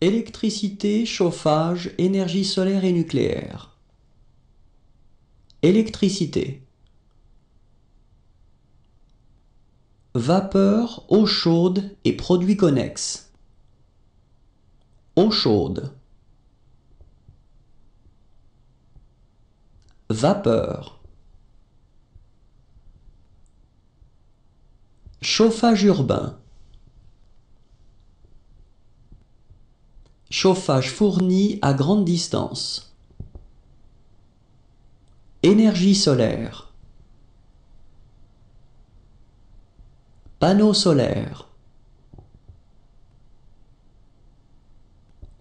Électricité, chauffage, énergie solaire et nucléaire. Électricité. Vapeur, eau chaude et produits connexes. Eau chaude. Vapeur. Chauffage urbain. Chauffage fourni à grande distance. Énergie solaire. Panneau solaire.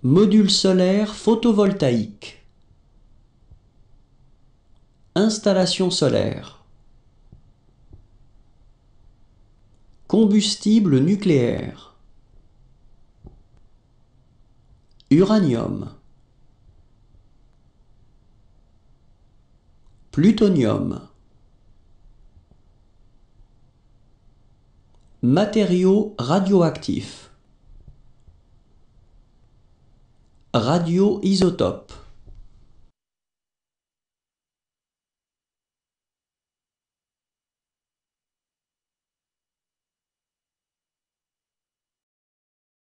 Module solaire photovoltaïque. Installation solaire. Combustible nucléaire. uranium, plutonium, matériaux radioactifs, radioisotopes.